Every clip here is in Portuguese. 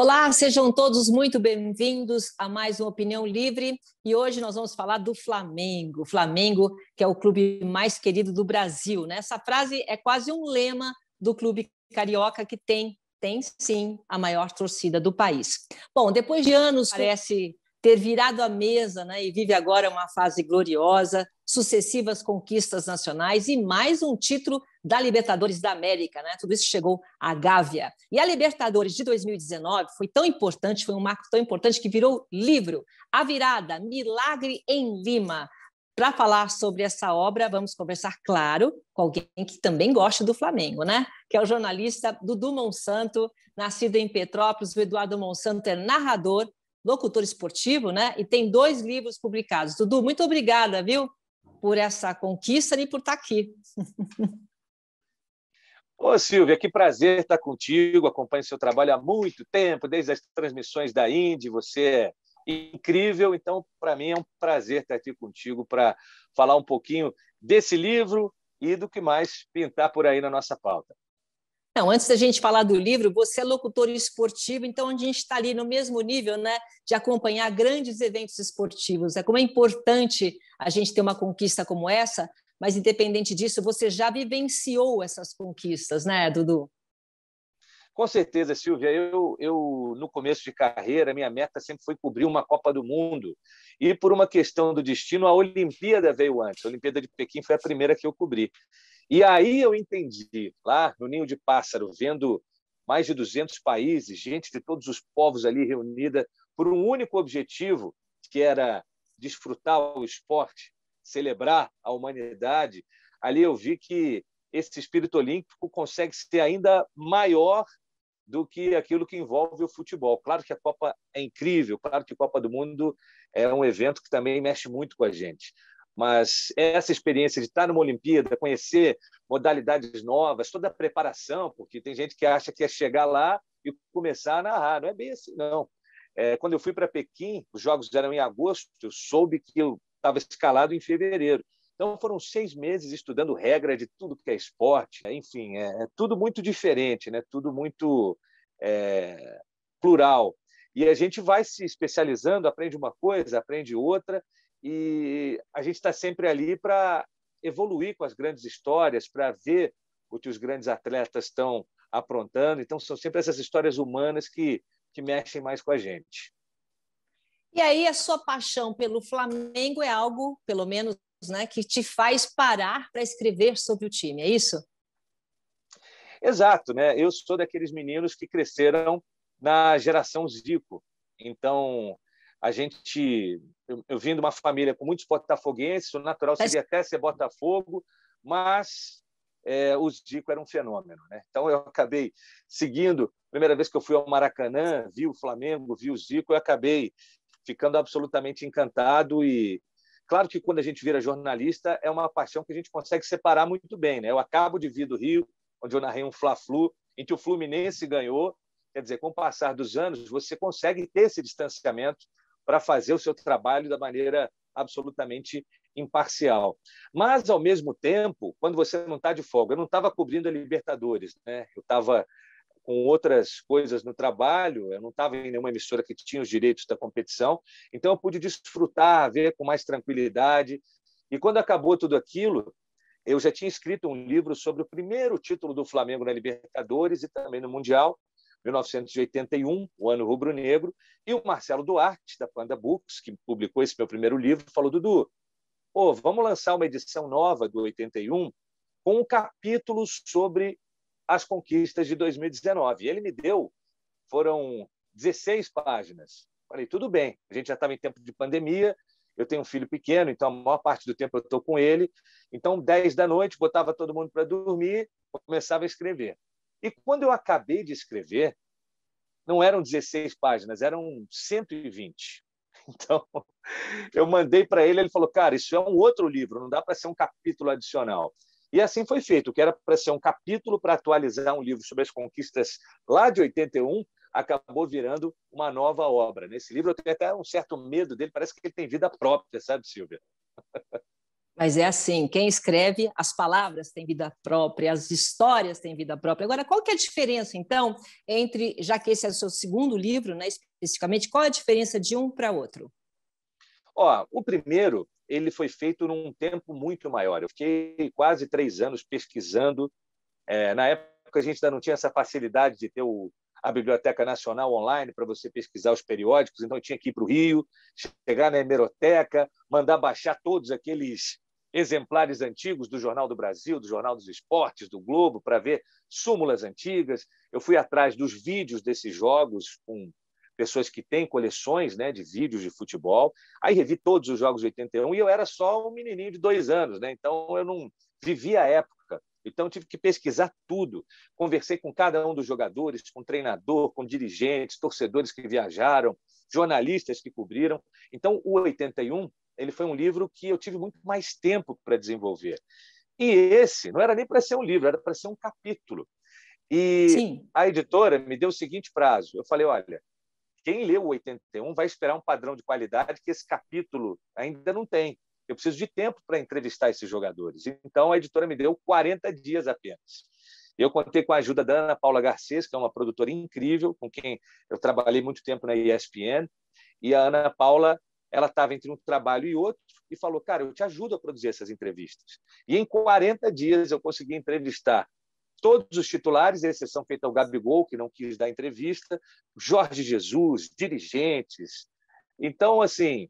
Olá, sejam todos muito bem-vindos a mais uma Opinião Livre e hoje nós vamos falar do Flamengo. O Flamengo, que é o clube mais querido do Brasil, né? Essa frase é quase um lema do clube carioca que tem, tem sim, a maior torcida do país. Bom, depois de anos, parece ter virado a mesa né, e vive agora uma fase gloriosa, sucessivas conquistas nacionais e mais um título da Libertadores da América. Né? Tudo isso chegou à Gávea. E a Libertadores de 2019 foi tão importante, foi um marco tão importante que virou livro. A virada, Milagre em Lima. Para falar sobre essa obra, vamos conversar, claro, com alguém que também gosta do Flamengo, né? Que é o jornalista Dudu Monsanto, nascido em Petrópolis. O Eduardo Monsanto é narrador, locutor esportivo, né? E tem dois livros publicados. Dudu, muito obrigada, viu, por essa conquista e por estar aqui. Ô, Silvia, que prazer estar contigo. Acompanho seu trabalho há muito tempo, desde as transmissões da Indy. Você é incrível. Então, para mim, é um prazer estar aqui contigo para falar um pouquinho desse livro e do que mais pintar por aí na nossa pauta. Não, antes da gente falar do livro, você é locutor esportivo, então a gente está ali no mesmo nível né, de acompanhar grandes eventos esportivos. É como é importante a gente ter uma conquista como essa, mas independente disso, você já vivenciou essas conquistas, né, Dudu? Com certeza, Silvia, eu, eu no começo de carreira, minha meta sempre foi cobrir uma Copa do Mundo. E por uma questão do destino, a Olimpíada veio antes. A Olimpíada de Pequim foi a primeira que eu cobri. E aí eu entendi, lá no Ninho de Pássaro, vendo mais de 200 países, gente de todos os povos ali reunida por um único objetivo, que era desfrutar o esporte, celebrar a humanidade. Ali eu vi que esse espírito olímpico consegue ser ainda maior do que aquilo que envolve o futebol. Claro que a Copa é incrível, claro que a Copa do Mundo é um evento que também mexe muito com a gente. Mas essa experiência de estar numa Olimpíada, conhecer modalidades novas, toda a preparação, porque tem gente que acha que é chegar lá e começar a narrar. Não é bem assim, não. É, quando eu fui para Pequim, os jogos eram em agosto, eu soube que eu estava escalado em fevereiro. Então foram seis meses estudando regra de tudo que é esporte, né? enfim, é, é tudo muito diferente, né? Tudo muito é, plural. E a gente vai se especializando, aprende uma coisa, aprende outra, e a gente está sempre ali para evoluir com as grandes histórias, para ver o que os grandes atletas estão aprontando. Então, são sempre essas histórias humanas que, que mexem mais com a gente. E aí, a sua paixão pelo Flamengo é algo, pelo menos né, que te faz parar para escrever sobre o time, é isso? Exato, né? Eu sou daqueles meninos que cresceram na geração Zico. Então, a gente, eu, eu vim de uma família com muitos botafoguenses, o natural seria até ser Botafogo, mas é, o Zico era um fenômeno, né? Então eu acabei seguindo. Primeira vez que eu fui ao Maracanã, vi o Flamengo, vi o Zico, eu acabei ficando absolutamente encantado e Claro que quando a gente vira jornalista, é uma paixão que a gente consegue separar muito bem. Né? Eu acabo de vir do Rio, onde eu narrei um Fla-Flu, em que o Fluminense ganhou. Quer dizer, com o passar dos anos, você consegue ter esse distanciamento para fazer o seu trabalho da maneira absolutamente imparcial. Mas, ao mesmo tempo, quando você não está de folga, eu não estava cobrindo a Libertadores, né? eu estava com outras coisas no trabalho, eu não estava em nenhuma emissora que tinha os direitos da competição, então eu pude desfrutar, ver com mais tranquilidade. E quando acabou tudo aquilo, eu já tinha escrito um livro sobre o primeiro título do Flamengo na Libertadores e também no Mundial, 1981, o ano rubro-negro, e o Marcelo Duarte, da Panda Books, que publicou esse meu primeiro livro, falou: Dudu, oh, vamos lançar uma edição nova do 81 com um capítulo sobre as conquistas de 2019. Ele me deu, foram 16 páginas. Falei, tudo bem, a gente já estava em tempo de pandemia, eu tenho um filho pequeno, então a maior parte do tempo eu estou com ele. Então, 10 da noite, botava todo mundo para dormir, começava a escrever. E quando eu acabei de escrever, não eram 16 páginas, eram 120. Então, eu mandei para ele, ele falou: "Cara, isso é um outro livro, não dá para ser um capítulo adicional". E assim foi feito. O que era para ser um capítulo para atualizar um livro sobre as conquistas lá de 81, acabou virando uma nova obra. Nesse livro eu tenho até um certo medo dele, parece que ele tem vida própria, sabe, Silvia? Mas é assim, quem escreve, as palavras têm vida própria, as histórias têm vida própria. Agora, qual que é a diferença, então, entre, já que esse é o seu segundo livro, né, especificamente, qual é a diferença de um para outro? Ó, o primeiro ele foi feito num tempo muito maior. Eu fiquei quase três anos pesquisando. É, na época a gente ainda não tinha essa facilidade de ter o, a Biblioteca Nacional online para você pesquisar os periódicos, então tinha que ir para o Rio, chegar na hemeroteca, mandar baixar todos aqueles exemplares antigos do Jornal do Brasil, do Jornal dos Esportes, do Globo, para ver súmulas antigas. Eu fui atrás dos vídeos desses jogos com pessoas que têm coleções né, de vídeos de futebol. Aí revi todos os jogos de 81 e eu era só um menininho de dois anos, né? então eu não vivia a época. Então tive que pesquisar tudo. Conversei com cada um dos jogadores, com treinador, com dirigentes, torcedores que viajaram, jornalistas que cobriram. Então o 81 ele foi um livro que eu tive muito mais tempo para desenvolver. E esse não era nem para ser um livro, era para ser um capítulo. E Sim. a editora me deu o seguinte prazo. Eu falei, olha, quem leu o 81 vai esperar um padrão de qualidade que esse capítulo ainda não tem. Eu preciso de tempo para entrevistar esses jogadores. Então, a editora me deu 40 dias apenas. Eu contei com a ajuda da Ana Paula Garcês, que é uma produtora incrível, com quem eu trabalhei muito tempo na ESPN. E a Ana Paula ela estava entre um trabalho e outro e falou: Cara, eu te ajudo a produzir essas entrevistas. E em 40 dias eu consegui entrevistar todos os titulares, exceção feita ao Gabigol, que não quis dar entrevista, Jorge Jesus, dirigentes. Então, assim,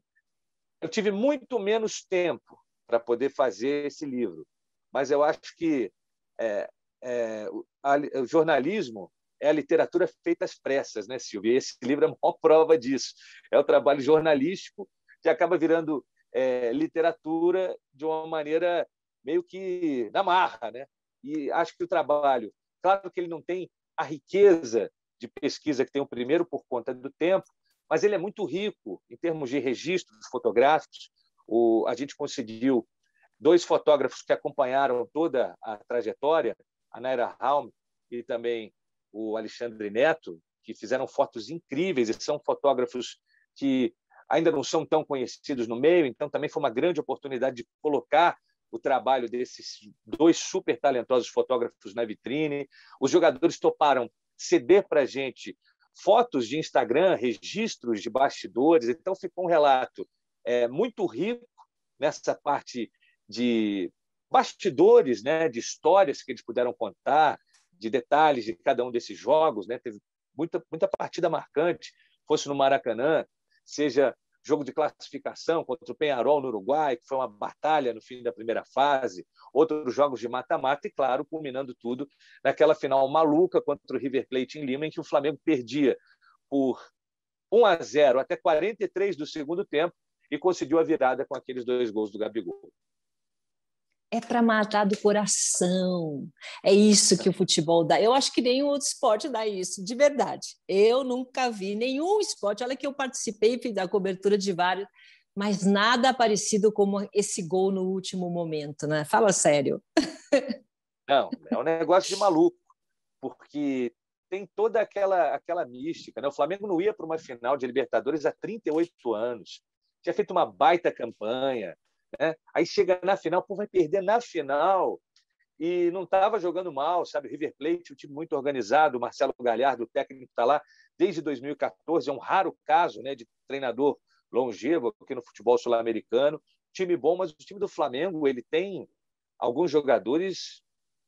eu tive muito menos tempo para poder fazer esse livro, mas eu acho que é, é, a, o jornalismo é a literatura feita às pressas, né, Silvia? E esse livro é a maior prova disso. É o trabalho jornalístico que acaba virando é, literatura de uma maneira meio que na marra, né? E acho que o trabalho, claro que ele não tem a riqueza de pesquisa que tem o primeiro por conta do tempo, mas ele é muito rico em termos de registros fotográficos. O, a gente conseguiu dois fotógrafos que acompanharam toda a trajetória, a Naira Halm e também o Alexandre Neto, que fizeram fotos incríveis e são fotógrafos que ainda não são tão conhecidos no meio, então também foi uma grande oportunidade de colocar o trabalho desses dois super talentosos fotógrafos na vitrine. Os jogadores toparam ceder para a gente fotos de Instagram, registros de bastidores. Então, ficou um relato é, muito rico nessa parte de bastidores, né, de histórias que eles puderam contar, de detalhes de cada um desses jogos. Né? Teve muita, muita partida marcante, fosse no Maracanã, seja jogo de classificação contra o Penharol no Uruguai, que foi uma batalha no fim da primeira fase, outros jogos de mata-mata e, claro, culminando tudo naquela final maluca contra o River Plate em Lima, em que o Flamengo perdia por 1 a 0 até 43 do segundo tempo e conseguiu a virada com aqueles dois gols do Gabigol é para matar do coração. É isso que o futebol dá. Eu acho que nenhum outro esporte dá isso, de verdade. Eu nunca vi nenhum esporte. Olha que eu participei da cobertura de vários, mas nada parecido como esse gol no último momento, né? Fala sério. Não, é um negócio de maluco, porque tem toda aquela aquela mística, né? O Flamengo não ia para uma final de Libertadores há 38 anos. Tinha feito uma baita campanha, né? Aí chega na final, pô, vai perder na final. E não estava jogando mal, sabe? River Plate, um time muito organizado, o Marcelo Galhardo, o técnico, está lá desde 2014. É um raro caso né, de treinador longevo aqui no futebol sul-americano. Time bom, mas o time do Flamengo ele tem alguns jogadores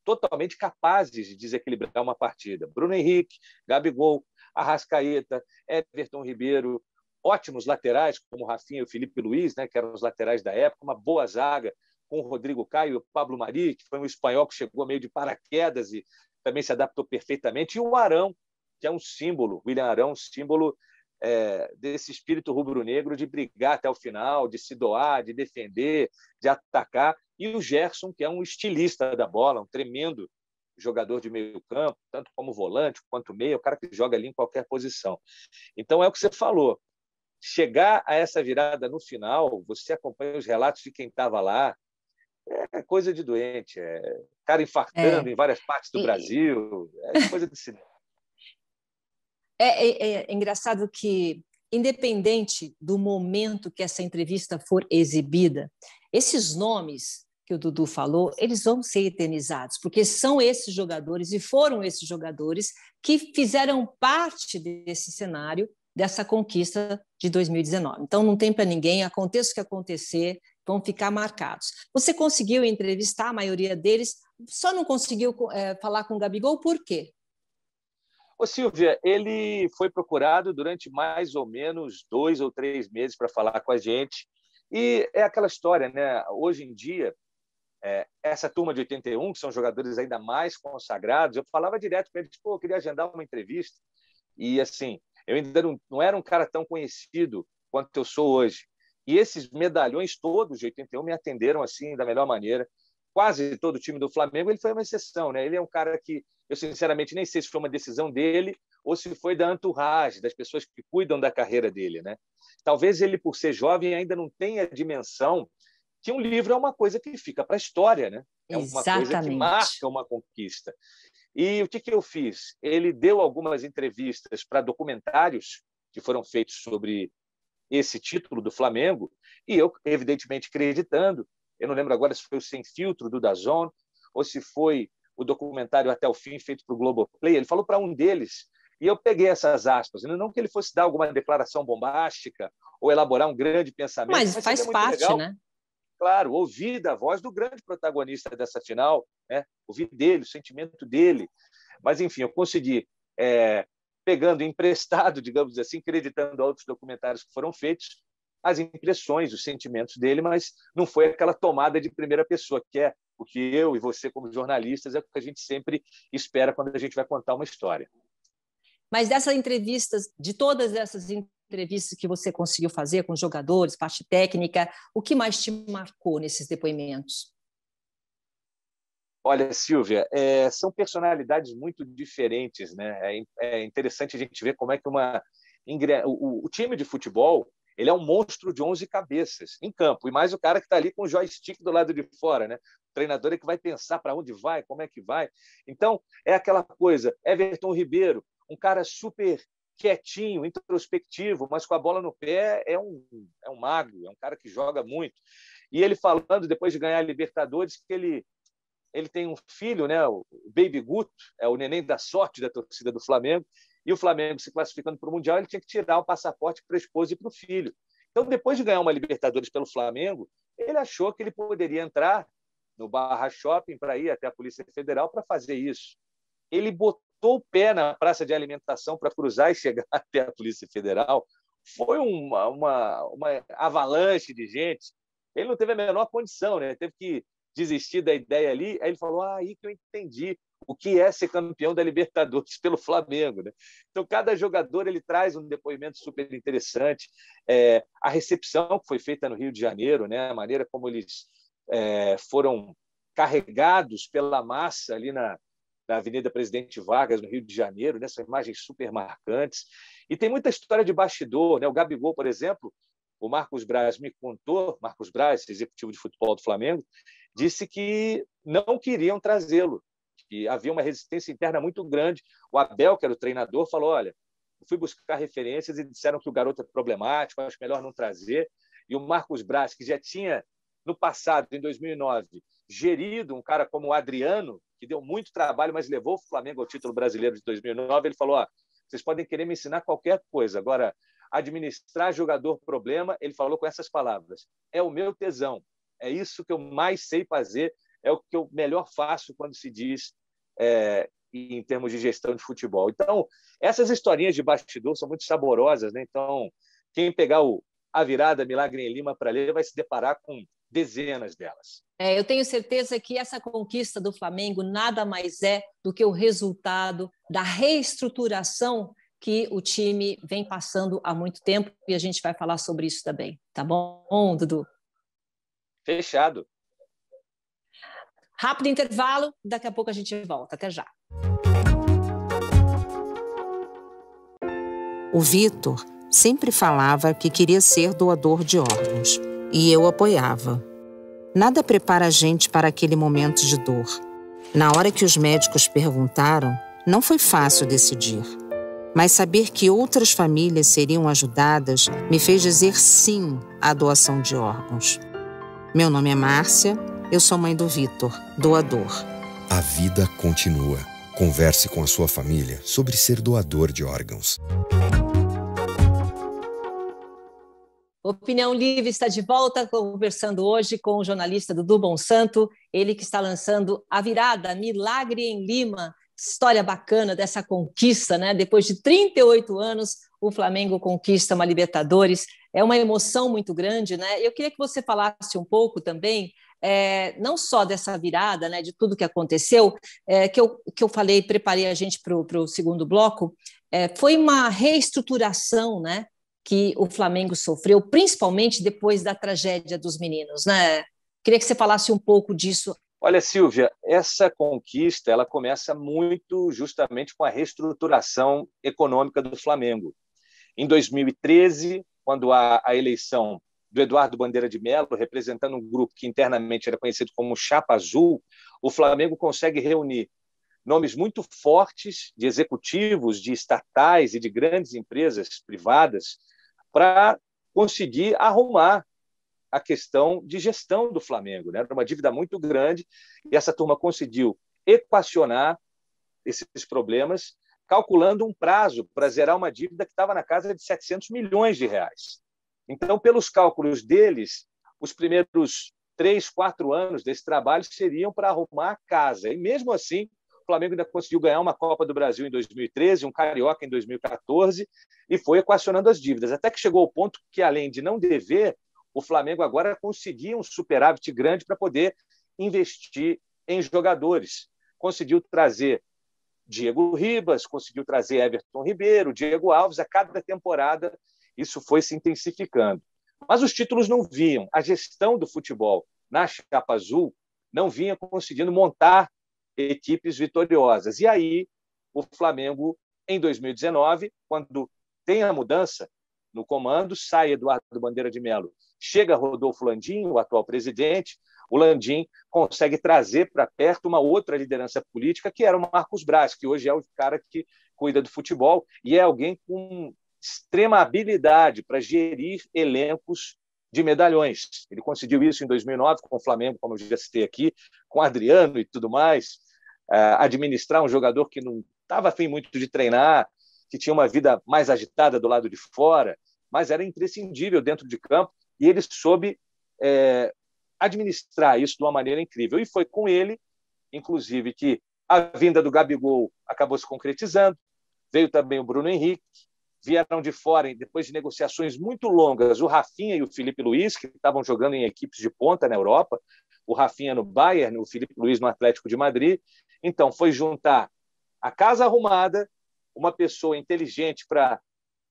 totalmente capazes de desequilibrar uma partida. Bruno Henrique, Gabigol, Arrascaeta, Everton Ribeiro, ótimos laterais, como o Rafinha e o Felipe Luiz, né, que eram os laterais da época, uma boa zaga com o Rodrigo Caio e o Pablo Mari, que foi um espanhol que chegou meio de paraquedas e também se adaptou perfeitamente, e o Arão, que é um símbolo, William Arão, um símbolo é, desse espírito rubro-negro de brigar até o final, de se doar, de defender, de atacar, e o Gerson, que é um estilista da bola, um tremendo jogador de meio campo, tanto como volante quanto meio, o cara que joga ali em qualquer posição. Então é o que você falou, Chegar a essa virada no final, você acompanha os relatos de quem estava lá, é coisa de doente. É cara infartando é. em várias partes do e... Brasil, é coisa de cinema. É, é, é, é, engraçado que, independente do momento que essa entrevista for exibida, esses nomes que o Dudu falou, eles vão ser eternizados, porque são esses jogadores e foram esses jogadores que fizeram parte desse cenário dessa conquista de 2019. Então, não tem para ninguém, aconteça o que acontecer, vão ficar marcados. Você conseguiu entrevistar a maioria deles, só não conseguiu é, falar com o Gabigol, por quê? Ô, Silvia, ele foi procurado durante mais ou menos dois ou três meses para falar com a gente. E é aquela história, né? Hoje em dia, é, essa turma de 81, que são jogadores ainda mais consagrados, eu falava direto para eles, pô, eu queria agendar uma entrevista. E, assim, eu ainda não, não era um cara tão conhecido quanto eu sou hoje. E esses medalhões todos de 81 me atenderam assim da melhor maneira. Quase todo o time do Flamengo, ele foi uma exceção, né? Ele é um cara que eu sinceramente nem sei se foi uma decisão dele ou se foi da entourage, das pessoas que cuidam da carreira dele, né? Talvez ele por ser jovem ainda não tenha a dimensão que um livro é uma coisa que fica para a história, né? É uma Exatamente. coisa que marca uma conquista. E o que, que eu fiz? Ele deu algumas entrevistas para documentários que foram feitos sobre esse título do Flamengo, e eu, evidentemente, acreditando, eu não lembro agora se foi o Sem Filtro do Dazon ou se foi o documentário Até o Fim, feito para o Globoplay, ele falou para um deles, e eu peguei essas aspas, né? não que ele fosse dar alguma declaração bombástica ou elaborar um grande pensamento. Mas, mas faz parte, legal. né? claro, ouvir da voz do grande protagonista dessa final, né? ouvir dele, o sentimento dele. Mas, enfim, eu consegui, é, pegando emprestado, digamos assim, acreditando a outros documentários que foram feitos, as impressões, os sentimentos dele, mas não foi aquela tomada de primeira pessoa, que é o que eu e você, como jornalistas, é o que a gente sempre espera quando a gente vai contar uma história. Mas dessas entrevistas, de todas essas entrevistas que você conseguiu fazer com os jogadores, parte técnica, o que mais te marcou nesses depoimentos? Olha, Silvia, é, são personalidades muito diferentes, né? É, é, interessante a gente ver como é que uma o, o, time de futebol ele é um monstro de 11 cabeças em campo e mais o cara que está ali com o joystick do lado de fora, né? O treinador é que vai pensar para onde vai, como é que vai. Então é aquela coisa. Everton Ribeiro, um cara super quietinho, introspectivo, mas com a bola no pé é um, é um mago, é um cara que joga muito. E ele falando, depois de ganhar a Libertadores, que ele, ele tem um filho, né, o Baby Guto, é o neném da sorte da torcida do Flamengo, e o Flamengo se classificando para o Mundial, ele tinha que tirar o passaporte para a esposa e para o filho. Então, depois de ganhar uma Libertadores pelo Flamengo, ele achou que ele poderia entrar no Barra Shopping para ir até a Polícia Federal para fazer isso. Ele botou botou o pé na praça de alimentação para cruzar e chegar até a Polícia Federal, foi uma, uma, uma avalanche de gente. Ele não teve a menor condição, né? teve que desistir da ideia ali. Aí ele falou: ah, aí que eu entendi o que é ser campeão da Libertadores pelo Flamengo. Né? Então, cada jogador ele traz um depoimento super interessante. É, a recepção que foi feita no Rio de Janeiro, né? a maneira como eles é, foram carregados pela massa ali na, na Avenida Presidente Vargas, no Rio de Janeiro, nessas né? imagens super marcantes. E tem muita história de bastidor. Né? O Gabigol, por exemplo, o Marcos Braz me contou, Marcos Braz, executivo de futebol do Flamengo, disse que não queriam trazê-lo, que havia uma resistência interna muito grande. O Abel, que era o treinador, falou: olha, fui buscar referências e disseram que o garoto é problemático, acho melhor não trazer. E o Marcos Braz, que já tinha, no passado, em 2009, gerido um cara como o Adriano, que deu muito trabalho, mas levou o Flamengo ao título brasileiro de 2009, ele falou: "Ah, vocês podem querer me ensinar qualquer coisa, agora administrar jogador problema, ele falou com essas palavras: é o meu tesão, é isso que eu mais sei fazer, é o que eu melhor faço quando se diz é, em termos de gestão de futebol. Então, essas historinhas de bastidor são muito saborosas, né? Então, quem pegar o, a virada Milagre em Lima para ler vai se deparar com dezenas delas. É, eu tenho certeza que essa conquista do Flamengo nada mais é do que o resultado da reestruturação que o time vem passando há muito tempo e a gente vai falar sobre isso também, tá bom, Dudu? Fechado. Rápido intervalo, daqui a pouco a gente volta. Até já. O Vitor sempre falava que queria ser doador de órgãos e eu apoiava. Nada prepara a gente para aquele momento de dor. Na hora que os médicos perguntaram, não foi fácil decidir. Mas saber que outras famílias seriam ajudadas me fez dizer sim à doação de órgãos. Meu nome é Márcia, eu sou mãe do Vitor, doador. A vida continua. Converse com a sua família sobre ser doador de órgãos. Opinião Livre está de volta, conversando hoje com o jornalista Dudu Bonsanto, ele que está lançando A Virada, Milagre em Lima. História bacana dessa conquista, né? Depois de 38 anos, o Flamengo conquista uma Libertadores. É uma emoção muito grande, né? Eu queria que você falasse um pouco também, é, não só dessa virada, né, de tudo que aconteceu, é, que, eu, que eu falei, preparei a gente para o segundo bloco, é, foi uma reestruturação, né? que o Flamengo sofreu, principalmente depois da tragédia dos meninos, né? Queria que você falasse um pouco disso. Olha, Silvia, essa conquista ela começa muito justamente com a reestruturação econômica do Flamengo. Em 2013, quando há a eleição do Eduardo Bandeira de Mello, representando um grupo que internamente era conhecido como Chapa Azul, o Flamengo consegue reunir nomes muito fortes de executivos, de estatais e de grandes empresas privadas para conseguir arrumar a questão de gestão do Flamengo. Né? Era uma dívida muito grande e essa turma conseguiu equacionar esses problemas, calculando um prazo para zerar uma dívida que estava na casa de 700 milhões de reais. Então, pelos cálculos deles, os primeiros três, quatro anos desse trabalho seriam para arrumar a casa. E mesmo assim, o Flamengo ainda conseguiu ganhar uma Copa do Brasil em 2013, um Carioca em 2014, e foi equacionando as dívidas, até que chegou ao ponto que, além de não dever, o Flamengo agora conseguia um superávit grande para poder investir em jogadores. Conseguiu trazer Diego Ribas, conseguiu trazer Everton Ribeiro, Diego Alves, a cada temporada isso foi se intensificando. Mas os títulos não vinham. A gestão do futebol na chapa azul não vinha conseguindo montar equipes vitoriosas. E aí, o Flamengo, em 2019, quando tem a mudança no comando, sai Eduardo Bandeira de Melo, chega Rodolfo Landim, o atual presidente, o Landim consegue trazer para perto uma outra liderança política, que era o Marcos Braz, que hoje é o cara que cuida do futebol e é alguém com extrema habilidade para gerir elencos de medalhões. Ele conseguiu isso em 2009 com o Flamengo, como eu já citei aqui, com Adriano e tudo mais. É, administrar um jogador que não estava afim muito de treinar, que tinha uma vida mais agitada do lado de fora, mas era imprescindível dentro de campo e ele soube é, administrar isso de uma maneira incrível. E foi com ele, inclusive, que a vinda do Gabigol acabou se concretizando, veio também o Bruno Henrique, vieram de fora, depois de negociações muito longas, o Rafinha e o Felipe Luiz, que estavam jogando em equipes de ponta na Europa, o Rafinha no Bayern, o Felipe Luiz no Atlético de Madrid, então, foi juntar a casa arrumada, uma pessoa inteligente para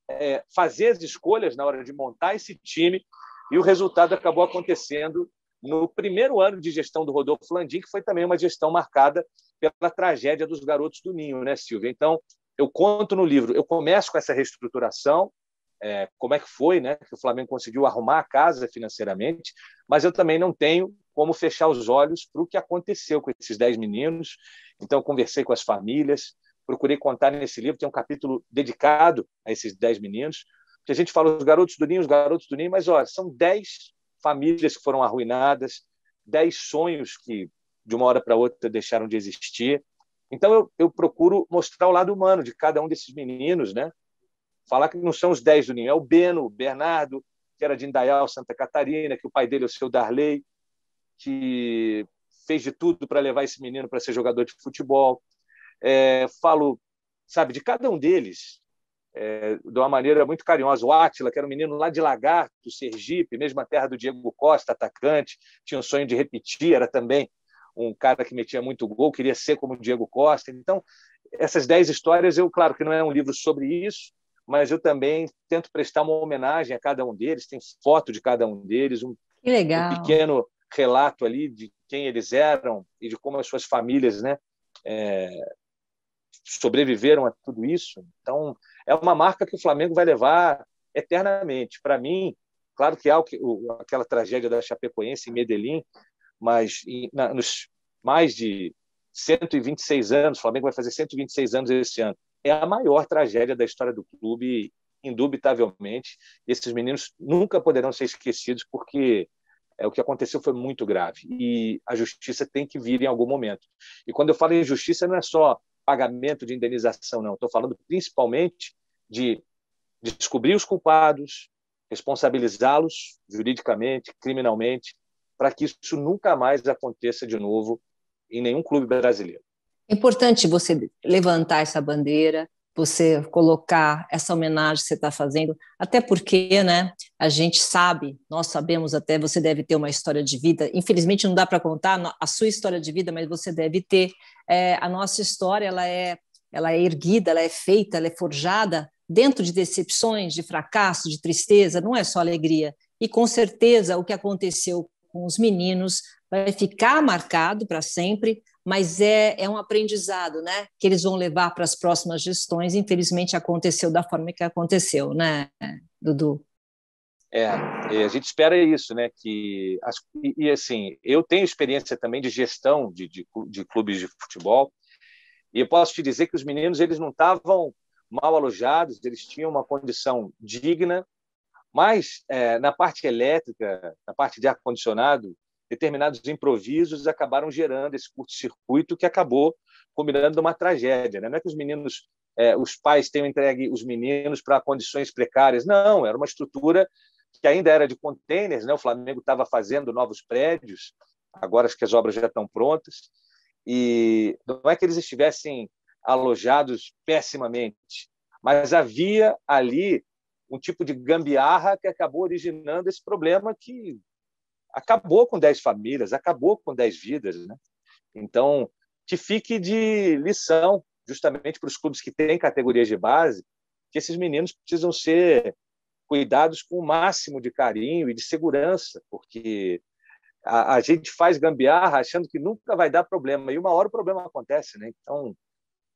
é, fazer as escolhas na hora de montar esse time, e o resultado acabou acontecendo no primeiro ano de gestão do Rodolfo Landim, que foi também uma gestão marcada pela tragédia dos garotos do Ninho, né, Silvia? Então, eu conto no livro, eu começo com essa reestruturação, é, como é que foi, né, que o Flamengo conseguiu arrumar a casa financeiramente, mas eu também não tenho como fechar os olhos para o que aconteceu com esses dez meninos. Então, conversei com as famílias, procurei contar nesse livro, tem um capítulo dedicado a esses dez meninos, a gente fala os garotos do ninho, os garotos do ninho, mas olha, são dez famílias que foram arruinadas, dez sonhos que de uma hora para outra deixaram de existir. Então eu, eu, procuro mostrar o lado humano de cada um desses meninos, né? Falar que não são os dez do ninho, é o Beno, o Bernardo, que era de Indaial, Santa Catarina, que o pai dele é o seu Darley, que fez de tudo para levar esse menino para ser jogador de futebol. É, falo, sabe, de cada um deles é, de uma maneira muito carinhosa. O Átila, que era um menino lá de Lagarto, Sergipe, mesma terra do Diego Costa, atacante, tinha um sonho de repetir, era também um cara que metia muito gol, queria ser como o Diego Costa. Então, essas dez histórias, eu, claro que não é um livro sobre isso, mas eu também tento prestar uma homenagem a cada um deles, tem foto de cada um deles, um, um pequeno relato ali de quem eles eram e de como as suas famílias né, é, sobreviveram a tudo isso. Então, é uma marca que o Flamengo vai levar eternamente. Para mim, claro que há o, aquela tragédia da Chapecoense em Medellín, mas em, na, nos mais de 126 anos, o Flamengo vai fazer 126 anos esse ano. É a maior tragédia da história do clube, indubitavelmente. Esses meninos nunca poderão ser esquecidos, porque é, o que aconteceu foi muito grave e a justiça tem que vir em algum momento. E quando eu falo em justiça, não é só pagamento de indenização, não. Estou falando principalmente de descobrir os culpados, responsabilizá-los juridicamente, criminalmente, para que isso nunca mais aconteça de novo em nenhum clube brasileiro. É importante você levantar essa bandeira, você colocar essa homenagem que você está fazendo, até porque, né, a gente sabe, nós sabemos até, você deve ter uma história de vida, infelizmente não dá para contar a sua história de vida, mas você deve ter, é, a nossa história, ela é, ela é erguida, ela é feita, ela é forjada dentro de decepções, de fracasso, de tristeza, não é só alegria, e com certeza o que aconteceu com os meninos vai ficar marcado para sempre, mas é, é um aprendizado, né? Que eles vão levar para as próximas gestões. Infelizmente, aconteceu da forma que aconteceu, né, Dudu? É, a gente espera isso, né? Que e, assim, eu tenho experiência também de gestão de, de, de clubes de futebol e eu posso te dizer que os meninos eles não estavam mal alojados, eles tinham uma condição digna, mas é, na parte elétrica, na parte de ar condicionado, determinados improvisos acabaram gerando esse curto-circuito que acabou combinando uma tragédia. Né? Não é que os meninos, é, os pais tenham entregue os meninos para condições precárias. Não, era uma estrutura que ainda era de containers. Né? O Flamengo estava fazendo novos prédios, agora acho que as obras já estão prontas. E não é que eles estivessem alojados pessimamente, mas havia ali um tipo de gambiarra que acabou originando esse problema que acabou com 10 famílias, acabou com 10 vidas. Né? Então, que fique de lição, justamente para os clubes que têm categorias de base, que esses meninos precisam ser cuidados com o máximo de carinho e de segurança, porque a, a gente faz gambiarra achando que nunca vai dar problema, e uma hora o problema acontece. Né? Então,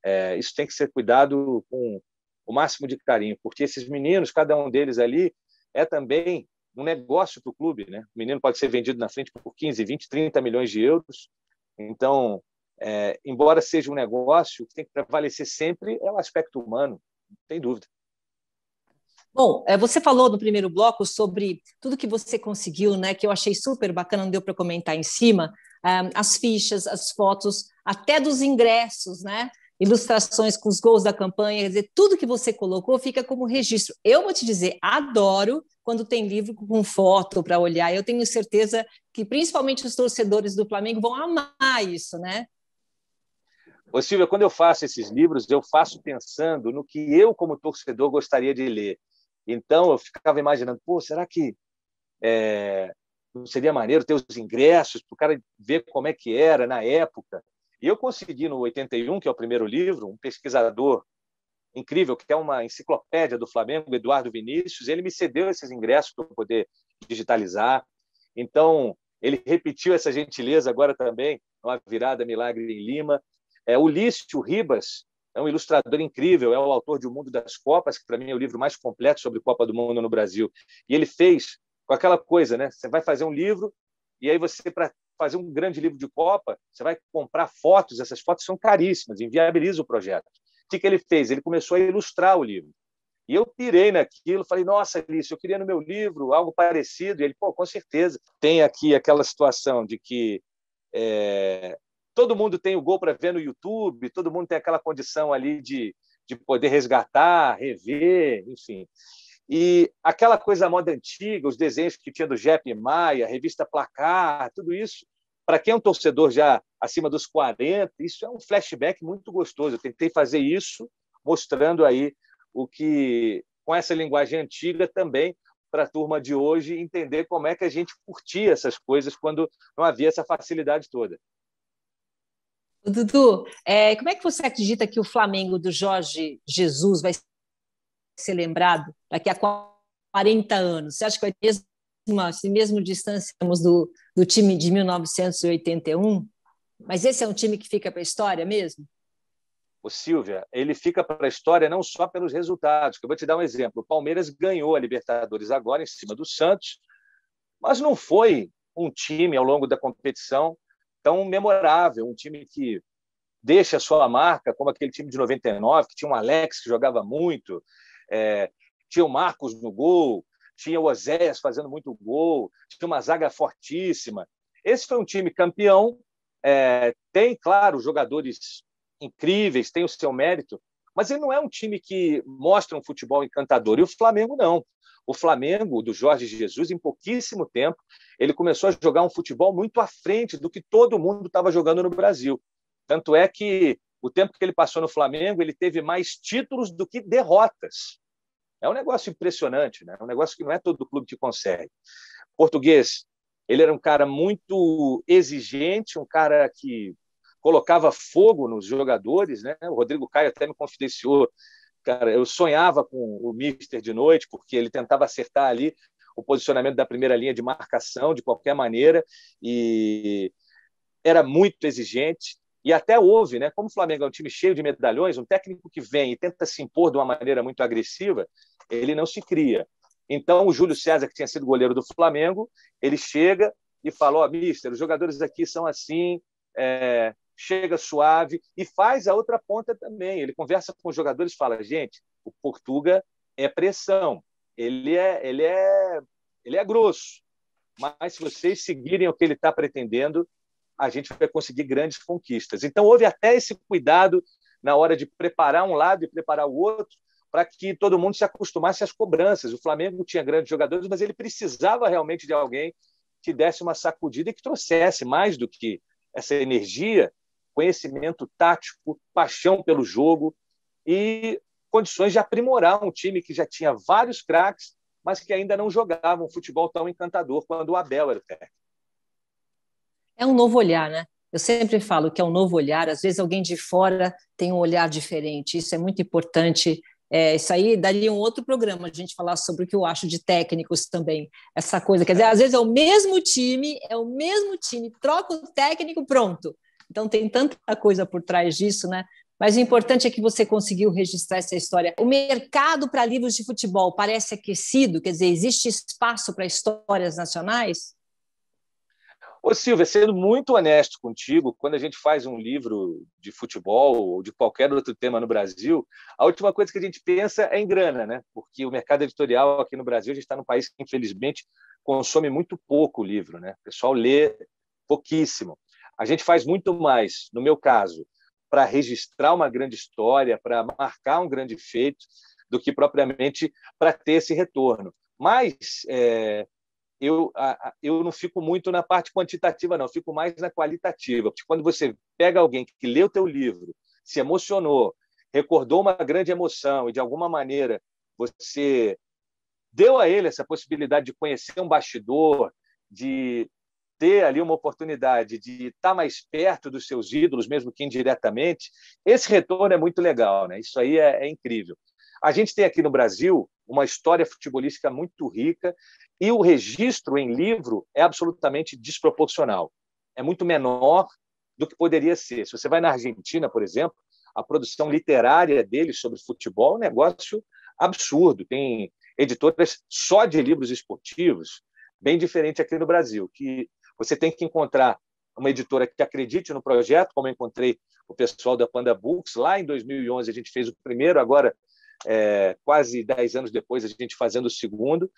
é, isso tem que ser cuidado com o máximo de carinho, porque esses meninos, cada um deles ali, é também um negócio para o clube. Né? O menino pode ser vendido na frente por 15, 20, 30 milhões de euros. Então, é, embora seja um negócio, o que tem que prevalecer sempre é o aspecto humano, não tem dúvida. Bom, é, você falou no primeiro bloco sobre tudo que você conseguiu, né? Que eu achei super bacana, não deu para comentar em cima. É, as fichas, as fotos, até dos ingressos, né? Ilustrações com os gols da campanha, quer dizer, tudo que você colocou fica como registro. Eu vou te dizer, adoro quando tem livro com foto para olhar. Eu tenho certeza que principalmente os torcedores do Flamengo vão amar isso, né? Ô Silvia, quando eu faço esses livros, eu faço pensando no que eu, como torcedor, gostaria de ler. Então, eu ficava imaginando, pô, será que é, seria maneiro ter os ingressos para o cara ver como é que era na época? E eu consegui, no 81, que é o primeiro livro, um pesquisador incrível, que é uma enciclopédia do Flamengo, Eduardo Vinícius, ele me cedeu esses ingressos para eu poder digitalizar. Então, ele repetiu essa gentileza agora também, é uma virada milagre em Lima. É, Ulício Ribas é um ilustrador incrível, é o autor de O Mundo das Copas, que para mim é o livro mais completo sobre Copa do Mundo no Brasil. E ele fez com aquela coisa, né? Você vai fazer um livro e aí você, para fazer um grande livro de Copa, você vai comprar fotos, essas fotos são caríssimas, inviabiliza o projeto que, que ele fez? Ele começou a ilustrar o livro. E eu pirei naquilo, falei, nossa, Alice, eu queria no meu livro algo parecido. E ele, pô, com certeza. Tem aqui aquela situação de que é, todo mundo tem o gol para ver no YouTube, todo mundo tem aquela condição ali de, de poder resgatar, rever, enfim. E aquela coisa moda antiga, os desenhos que tinha do Jepp Maia, a revista Placar, tudo isso para quem é um torcedor já acima dos 40, isso é um flashback muito gostoso. Eu tentei fazer isso, mostrando aí o que, com essa linguagem antiga também, para a turma de hoje entender como é que a gente curtia essas coisas quando não havia essa facilidade toda. Dudu, é, como é que você acredita que o Flamengo do Jorge Jesus vai ser lembrado daqui a 40 anos? Você acha que vai ter mesmo se mesmo distanciamos do, do time de 1981, mas esse é um time que fica para a história mesmo? O Silvia, ele fica para a história não só pelos resultados, que eu vou te dar um exemplo. O Palmeiras ganhou a Libertadores agora em cima do Santos, mas não foi um time ao longo da competição tão memorável, um time que deixa a sua marca, como aquele time de 99, que tinha um Alex que jogava muito, é, tinha o Marcos no gol, tinha o Oséias fazendo muito gol, tinha uma zaga fortíssima. Esse foi um time campeão, é, tem, claro, jogadores incríveis, tem o seu mérito, mas ele não é um time que mostra um futebol encantador. E o Flamengo não. O Flamengo, do Jorge Jesus, em pouquíssimo tempo, ele começou a jogar um futebol muito à frente do que todo mundo estava jogando no Brasil. Tanto é que o tempo que ele passou no Flamengo, ele teve mais títulos do que derrotas. É um negócio impressionante, né? É um negócio que não é todo clube que consegue. Português, ele era um cara muito exigente, um cara que colocava fogo nos jogadores, né? O Rodrigo Caio até me confidenciou, cara, eu sonhava com o Mister de noite porque ele tentava acertar ali o posicionamento da primeira linha de marcação de qualquer maneira e era muito exigente. E até houve, né? Como o Flamengo é um time cheio de medalhões, um técnico que vem e tenta se impor de uma maneira muito agressiva, ele não se cria. Então, o Júlio César, que tinha sido goleiro do Flamengo, ele chega e fala: Ó, oh, mister, os jogadores aqui são assim, é, chega suave, e faz a outra ponta também. Ele conversa com os jogadores fala: gente, o Portuga é pressão, ele é, ele é, ele é grosso, mas se vocês seguirem o que ele está pretendendo, a gente vai conseguir grandes conquistas. Então, houve até esse cuidado na hora de preparar um lado e preparar o outro, para que todo mundo se acostumasse às cobranças. O Flamengo tinha grandes jogadores, mas ele precisava realmente de alguém que desse uma sacudida e que trouxesse mais do que essa energia, conhecimento tático, paixão pelo jogo e condições de aprimorar um time que já tinha vários craques, mas que ainda não jogavam um futebol tão encantador quando o Abel era o técnico. É um novo olhar, né? Eu sempre falo que é um novo olhar, às vezes alguém de fora tem um olhar diferente, isso é muito importante. É, isso aí daria um outro programa a gente falar sobre o que eu acho de técnicos também. Essa coisa, quer dizer, às vezes é o mesmo time, é o mesmo time, troca o técnico, pronto. Então tem tanta coisa por trás disso, né? Mas o importante é que você conseguiu registrar essa história. O mercado para livros de futebol parece aquecido, quer dizer, existe espaço para histórias nacionais? Ô Silvia, sendo muito honesto contigo, quando a gente faz um livro de futebol ou de qualquer outro tema no Brasil, a última coisa que a gente pensa é em grana, né? Porque o mercado editorial aqui no Brasil, a gente está num país que, infelizmente, consome muito pouco livro, né? O pessoal lê pouquíssimo. A gente faz muito mais, no meu caso, para registrar uma grande história, para marcar um grande feito, do que propriamente para ter esse retorno. Mas é, eu, eu não fico muito na parte quantitativa, não, eu fico mais na qualitativa. Porque quando você pega alguém que leu teu livro, se emocionou, recordou uma grande emoção e, de alguma maneira, você deu a ele essa possibilidade de conhecer um bastidor, de ter ali uma oportunidade de estar mais perto dos seus ídolos, mesmo que indiretamente, esse retorno é muito legal, né? Isso aí é, é incrível. A gente tem aqui no Brasil uma história futebolística muito rica e o registro em livro é absolutamente desproporcional. É muito menor do que poderia ser. Se você vai na Argentina, por exemplo, a produção literária deles sobre futebol é um negócio absurdo. Tem editoras só de livros esportivos, bem diferente aqui no Brasil, que você tem que encontrar uma editora que acredite no projeto, como eu encontrei o pessoal da Panda Books lá em 2011, a gente fez o primeiro, agora é, quase 10 anos depois, a gente fazendo o segundo,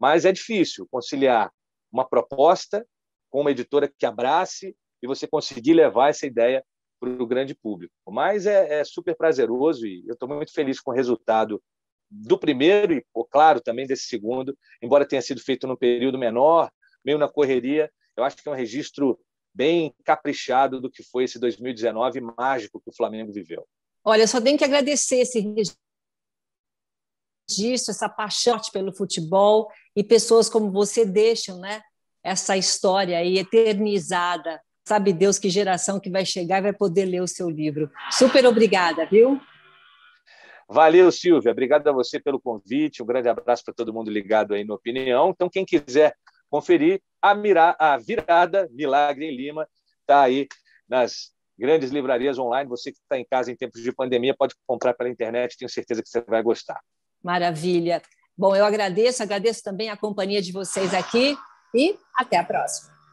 mas é difícil conciliar uma proposta com uma editora que abrace e você conseguir levar essa ideia para o grande público. Mas é, é super prazeroso e eu estou muito feliz com o resultado do primeiro e, claro, também desse segundo, embora tenha sido feito num período menor, meio na correria, eu acho que é um registro bem caprichado do que foi esse 2019 mágico que o Flamengo viveu. Olha, só tenho que agradecer esse disso, essa paixão pelo futebol e pessoas como você deixam, né? Essa história aí eternizada. Sabe Deus que geração que vai chegar e vai poder ler o seu livro. Super obrigada, viu? Valeu, Silvia. Obrigado a você pelo convite. Um grande abraço para todo mundo ligado aí no Opinião. Então, quem quiser conferir a, a virada Milagre em Lima, está aí nas grandes livrarias online. Você que está em casa em tempos de pandemia pode comprar pela internet, tenho certeza que você vai gostar. Maravilha. Bom, eu agradeço, agradeço também a companhia de vocês aqui e até a próxima.